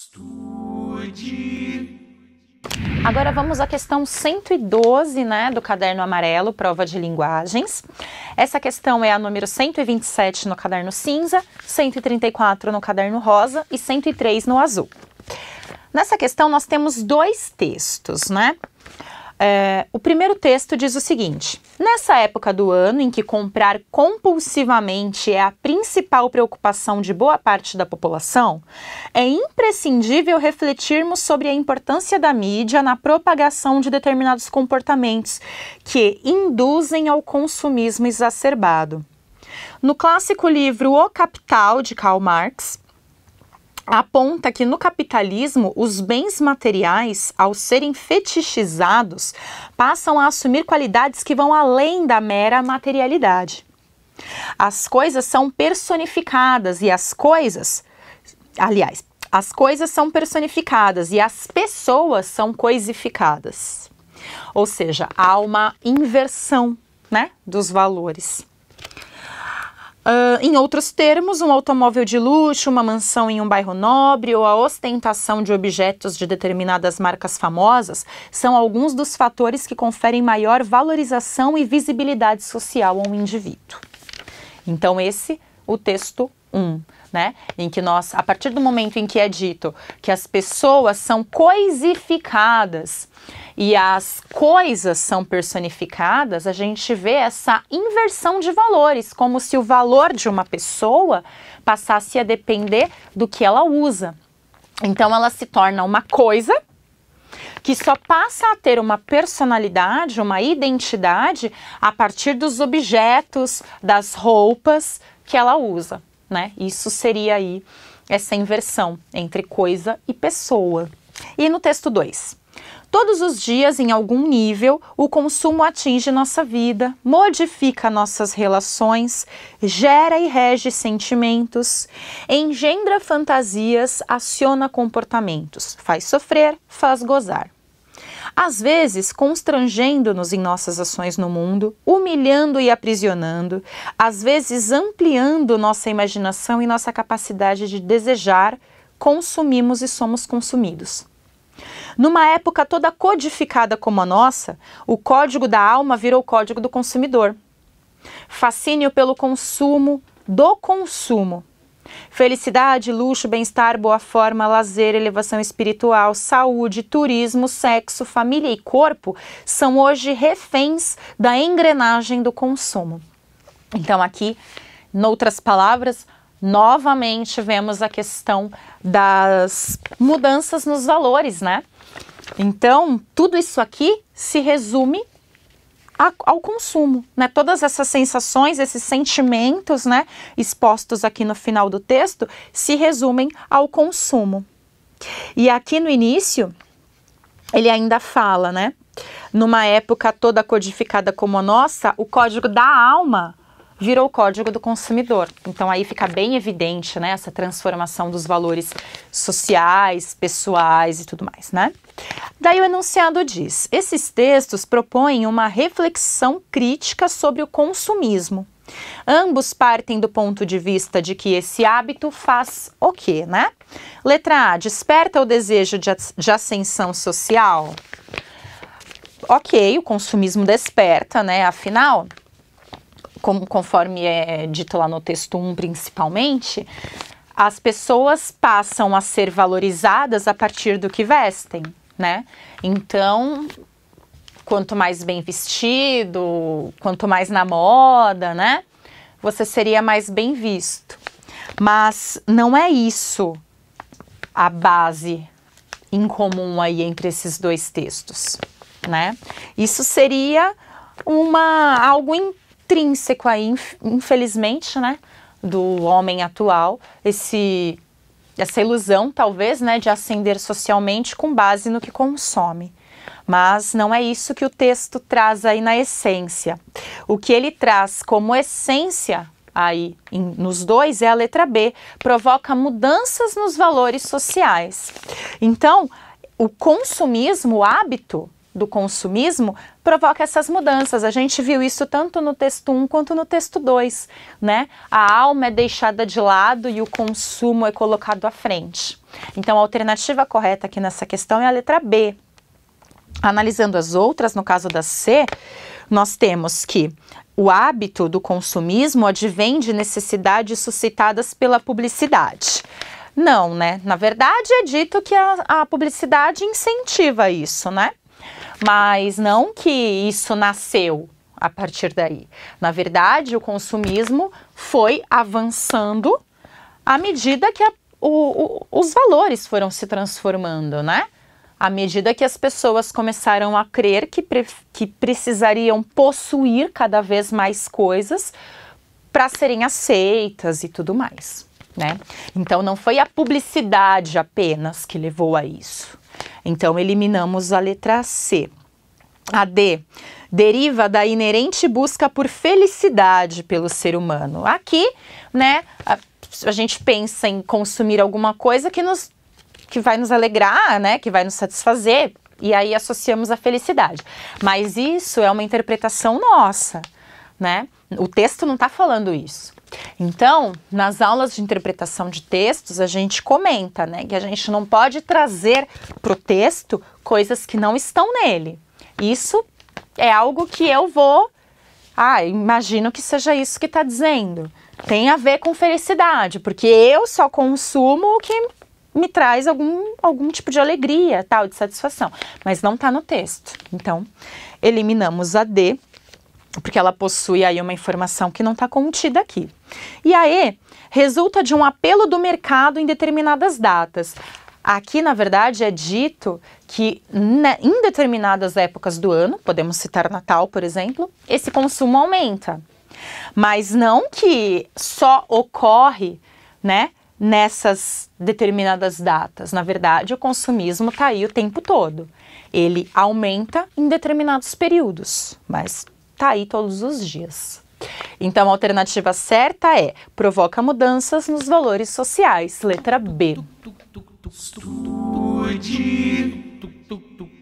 Estude. Agora vamos à questão 112, né, do caderno amarelo, prova de linguagens. Essa questão é a número 127 no caderno cinza, 134 no caderno rosa e 103 no azul. Nessa questão nós temos dois textos, né? É, o primeiro texto diz o seguinte: Nessa época do ano em que comprar compulsivamente é a principal preocupação de boa parte da população, é imprescindível refletirmos sobre a importância da mídia na propagação de determinados comportamentos que induzem ao consumismo exacerbado. No clássico livro O Capital, de Karl Marx, aponta que no capitalismo os bens materiais, ao serem fetichizados, passam a assumir qualidades que vão além da mera materialidade. As coisas são personificadas e as coisas, aliás, as coisas são personificadas e as pessoas são coisificadas. Ou seja, há uma inversão, né, dos valores. Uh, em outros termos, um automóvel de luxo, uma mansão em um bairro nobre ou a ostentação de objetos de determinadas marcas famosas são alguns dos fatores que conferem maior valorização e visibilidade social a um indivíduo. Então, esse o texto 1, um, né? Em que nós, a partir do momento em que é dito que as pessoas são coisificadas e as coisas são personificadas, a gente vê essa inversão de valores, como se o valor de uma pessoa passasse a depender do que ela usa. Então ela se torna uma coisa que só passa a ter uma personalidade, uma identidade a partir dos objetos, das roupas que ela usa, né? Isso seria aí essa inversão entre coisa e pessoa. E no texto 2, Todos os dias, em algum nível, o consumo atinge nossa vida, modifica nossas relações, gera e rege sentimentos, engendra fantasias, aciona comportamentos, faz sofrer, faz gozar. Às vezes, constrangendo-nos em nossas ações no mundo, humilhando e aprisionando, às vezes ampliando nossa imaginação e nossa capacidade de desejar, consumimos e somos consumidos. Numa época toda codificada como a nossa, o código da alma virou o código do consumidor. Fascínio pelo consumo, do consumo. Felicidade, luxo, bem-estar, boa forma, lazer, elevação espiritual, saúde, turismo, sexo, família e corpo são hoje reféns da engrenagem do consumo. Então, aqui, noutras palavras, novamente vemos a questão das mudanças nos valores, né? Então, tudo isso aqui se resume a, ao consumo, né? Todas essas sensações, esses sentimentos, né, expostos aqui no final do texto, se resumem ao consumo. E aqui no início, ele ainda fala, né? Numa época toda codificada como a nossa, o código da alma virou o Código do Consumidor. Então aí fica bem evidente né, essa transformação dos valores sociais, pessoais e tudo mais, né? Daí o enunciado diz: esses textos propõem uma reflexão crítica sobre o consumismo. Ambos partem do ponto de vista de que esse hábito faz o quê, né? Letra A: desperta o desejo de, de ascensão social. Ok, o consumismo desperta, né? Afinal, como, conforme é dito lá no texto 1 principalmente, as pessoas passam a ser valorizadas a partir do que vestem, né? Então, quanto mais bem vestido, quanto mais na moda, né? Você seria mais bem visto. Mas não é isso a base em comum aí entre esses dois textos, né? Isso seria uma algo em intrínseco aí, infelizmente, né, do homem atual, esse essa ilusão, talvez, né, de ascender socialmente com base no que consome. Mas não é isso que o texto traz aí na essência. O que ele traz como essência aí em, nos dois é a letra B, provoca mudanças nos valores sociais. Então, o consumismo, o hábito, do consumismo provoca essas mudanças. A gente viu isso tanto no texto 1 quanto no texto 2, né? A alma é deixada de lado e o consumo é colocado à frente. Então a alternativa correta aqui nessa questão é a letra B. Analisando as outras, no caso da C, nós temos que o hábito do consumismo advém de necessidades suscitadas pela publicidade. Não, né? Na verdade, é dito que a, a publicidade incentiva isso, né? Mas não que isso nasceu a partir daí. Na verdade, o consumismo foi avançando à medida que a, o, o, os valores foram se transformando, né? à medida que as pessoas começaram a crer que, pre que precisariam possuir cada vez mais coisas para serem aceitas e tudo mais. Né? Então não foi a publicidade apenas que levou a isso. Então, eliminamos a letra C. A D deriva da inerente busca por felicidade pelo ser humano. Aqui, né, a, a gente pensa em consumir alguma coisa que nos que vai nos alegrar, né, que vai nos satisfazer, e aí associamos a felicidade. Mas isso é uma interpretação nossa, né? O texto não está falando isso. Então, nas aulas de interpretação de textos, a gente comenta, né, que a gente não pode trazer para o texto coisas que não estão nele. Isso é algo que eu vou. Ah, imagino que seja isso que está dizendo. Tem a ver com felicidade, porque eu só consumo o que me traz algum, algum tipo de alegria, tal, de satisfação, mas não está no texto. Então, eliminamos a D porque ela possui aí uma informação que não está contida aqui. E a E resulta de um apelo do mercado em determinadas datas. Aqui, na verdade, é dito que né, em determinadas épocas do ano, podemos citar Natal, por exemplo, esse consumo aumenta. Mas não que só ocorre, né, nessas determinadas datas. Na verdade, o consumismo está aí o tempo todo. Ele aumenta em determinados períodos, mas tá aí todos os dias. Então, a alternativa certa é provoca mudanças nos valores sociais. Letra B. Estude.